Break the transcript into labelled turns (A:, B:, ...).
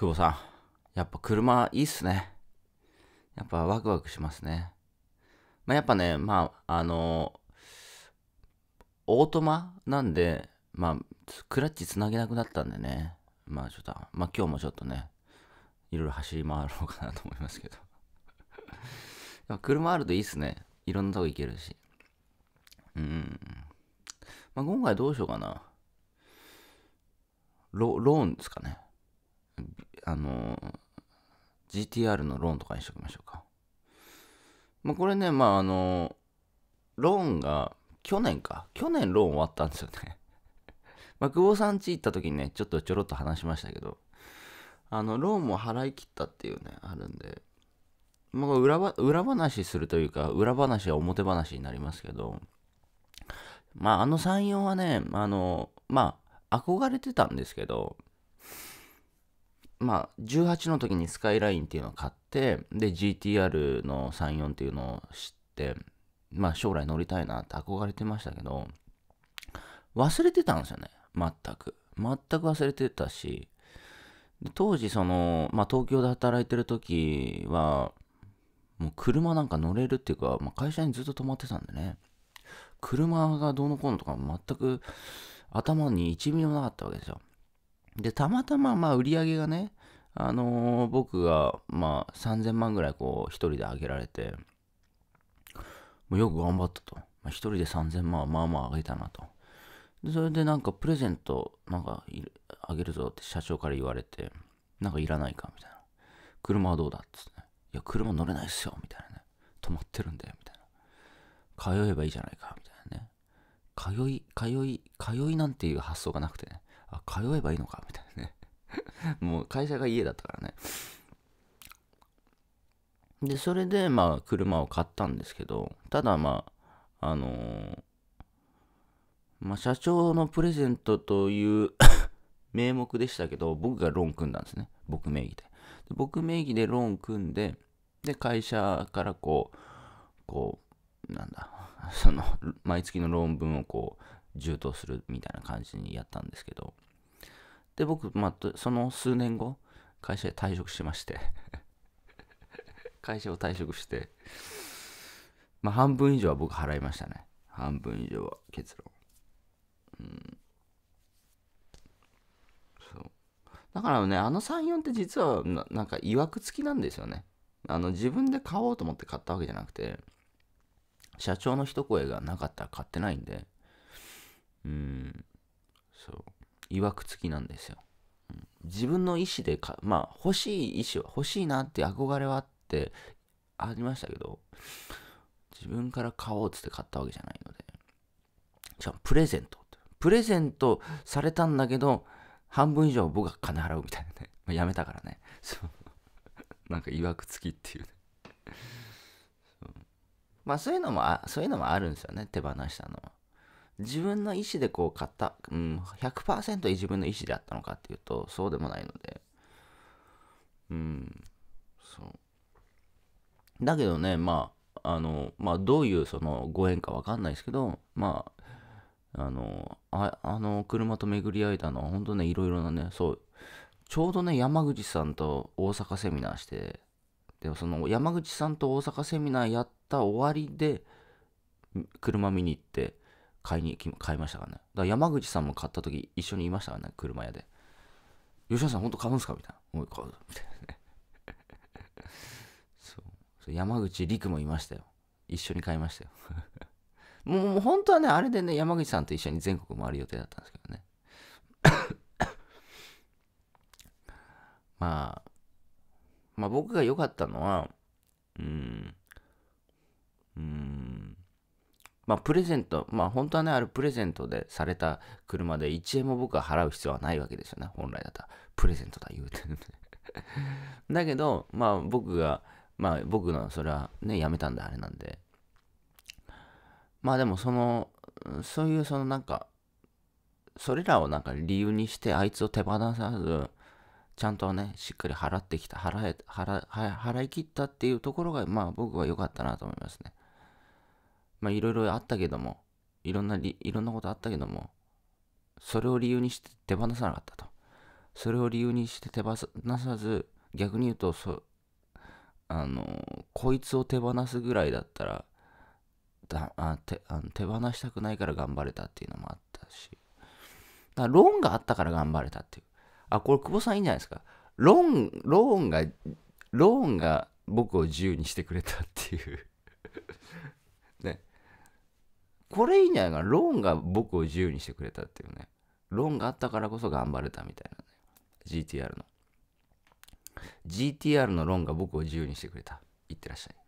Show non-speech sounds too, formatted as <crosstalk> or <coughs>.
A: 久保さん、やっぱ車いいっすね。やっぱワクワクしますね。まあ、やっぱね、まあ、あのー、オートマなんで、まあ、クラッチつなげなくなったんでね、まあちょっと、まあ今日もちょっとね、いろいろ走り回ろうかなと思いますけど <laughs> 車あるといいっすね。いろんなとこ行けるし。うん。まあ今回どうしようかな。ロローンですかね。あの GTR のローンとかにしときましょうか。まあ、これね、まあ、あのローンが、去年か。去年ローン終わったんですよね <laughs> まあ、久保さん家行った時にね、ちょっとちょろっと話しましたけど、あの、ローンも払い切ったっていうね、あるんで、まあ、裏裏話するというか、裏話は表話になりますけど、まあ、あの34はね、あの、まあ、憧れてたんですけど、まあ、18の時にスカイラインっていうのを買って、で、GTR の34っていうのを知って、まあ、将来乗りたいなって憧れてましたけど、忘れてたんですよね。全く。全く忘れてたし、当時、その、まあ、東京で働いてる時は、もう車なんか乗れるっていうか、まあ、会社にずっと泊まってたんでね、車がどうのこうのとか全く頭に一味もなかったわけですよ。で、たまたま、まあ、売り上げがね、あのー、僕が、まあ、3000万ぐらい、こう、一人で上げられて、もうよく頑張ったと。まあ、人で3000万はまあまあ上げたなと。で、それでなんか、プレゼント、なんか、あげるぞって社長から言われて、なんかいらないか、みたいな。車はどうだっつって、ね、いや、車乗れないっすよ、みたいなね。止まってるんだよ、みたいな。通えばいいじゃないか、みたいなね。通い、通い、通いなんていう発想がなくてね。あ、通えばいいのか、みたいなね。<laughs> もう会社が家だったからね。で、それで、まあ、車を買ったんですけど、ただ、まあ、あのー、まあ、社長のプレゼントという <coughs> 名目でしたけど、僕がローン組んだんですね。僕名義で。で僕名義でローン組んで、で、会社からこう、こう、なんだ、その、毎月の論文をこう、充当するみたいな感じにやったんですけどで僕、まあ、その数年後会社で退職しまして <laughs> 会社を退職してまあ半分以上は僕払いましたね半分以上は結論うんそうだからねあの34って実はななんかいわくつきなんですよねあの自分で買おうと思って買ったわけじゃなくて社長の一声がなかったら買ってないんでうん、そう。いわくつきなんですよ。うん、自分の意思でか、まあ、欲しい意思は、欲しいなって憧れはあって、ありましたけど、自分から買おうっつって買ったわけじゃないので。しかもプレゼント。プレゼントされたんだけど、半分以上僕が金払うみたいなね。<laughs> まあ、やめたからね。そう。なんか、いわくつきっていうね。まあ、そういうのもあ、そういうのもあるんですよね。手放したのは。自分の意思でこう買った、うん、100%自分の意思であったのかっていうとそうでもないのでうんそうだけどねまああのまあどういうそのご縁か分かんないですけどまああのああの車と巡り合えたのは本当ねいろいろなねそうちょうどね山口さんと大阪セミナーしてでその山口さんと大阪セミナーやった終わりで車見に行って買いに買いましたからね。だから山口さんも買った時一緒にいましたからね、車屋で。吉田さん、本当買うんすかみたいな。もう買うみたいなねそう。山口陸もいましたよ。一緒に買いましたよ <laughs> もう。もう本当はね、あれでね、山口さんと一緒に全国回る予定だったんですけどね。<coughs> まあ、まあ僕が良かったのは、うん。まあ、プレゼント、まあ、本当はね、あれ、プレゼントでされた車で1円も僕は払う必要はないわけですよね、本来だったら。プレゼントだ、言うて、るで。だけど、まあ、僕が、まあ、僕の、それはね、やめたんで、あれなんで。まあ、でも、その、そういう、その、なんか、それらをなんか理由にして、あいつを手放さず、ちゃんとね、しっかり払ってきた、払え、払、払い切ったっていうところが、まあ、僕は良かったなと思いますね。まあいろいろあったけども、いろんないろんなことあったけども、それを理由にして手放さなかったと。それを理由にして手放さず、逆に言うと、そあの、こいつを手放すぐらいだったら、だあてあの手放したくないから頑張れたっていうのもあったし、だローンがあったから頑張れたっていう。あ、これ久保さんいいんじゃないですか。ローン、ローンが、ローンが僕を自由にしてくれたっていうこれいいんじゃないかな。ローンが僕を自由にしてくれたっていうね。ローンがあったからこそ頑張れたみたいなね。GTR の。GTR のローンが僕を自由にしてくれた。いってらっしゃい。